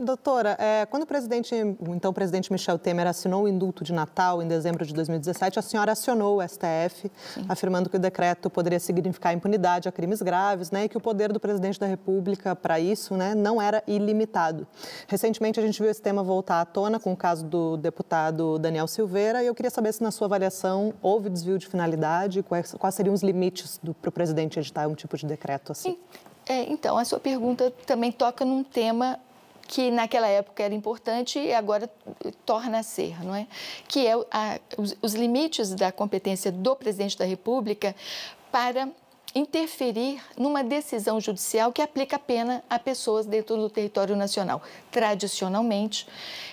Doutora, é, quando o presidente, então presidente Michel Temer assinou o indulto de Natal em dezembro de 2017, a senhora acionou o STF, Sim. afirmando que o decreto poderia significar impunidade a crimes graves, né, e que o poder do presidente da República para isso, né, não era ilimitado. Recentemente a gente viu esse tema voltar à tona com o caso do deputado Daniel Silveira, e eu queria saber se na sua avaliação houve desvio de finalidade, quais, quais seriam os limites para o presidente editar um tipo de decreto assim. Sim. É, então, a sua pergunta também toca num tema que naquela época era importante e agora torna a ser, não é? Que é a, os, os limites da competência do presidente da República para interferir numa decisão judicial que aplica pena a pessoas dentro do território nacional. Tradicionalmente,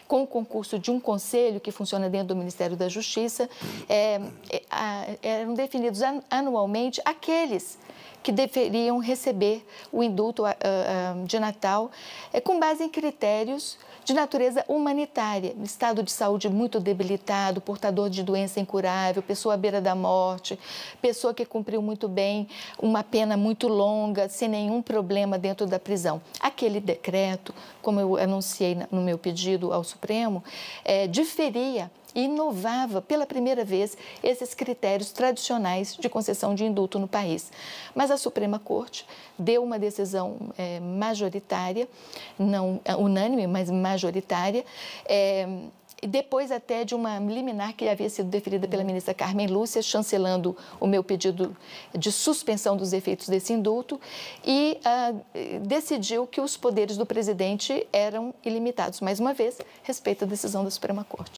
com o concurso de um conselho que funciona dentro do Ministério da Justiça, é, é, a, eram definidos anualmente aqueles que deveriam receber o indulto ah, ah, de Natal, eh, com base em critérios de natureza humanitária, estado de saúde muito debilitado, portador de doença incurável, pessoa à beira da morte, pessoa que cumpriu muito bem uma pena muito longa, sem nenhum problema dentro da prisão. Aquele decreto, como eu anunciei no meu pedido ao Supremo, é, diferia inovava pela primeira vez esses critérios tradicionais de concessão de indulto no país. Mas a Suprema Corte deu uma decisão é, majoritária, não é, unânime, mas majoritária majoritária, é, depois até de uma liminar que havia sido deferida pela ministra Carmen Lúcia, chancelando o meu pedido de suspensão dos efeitos desse indulto, e ah, decidiu que os poderes do presidente eram ilimitados, mais uma vez, respeito à decisão da Suprema Corte.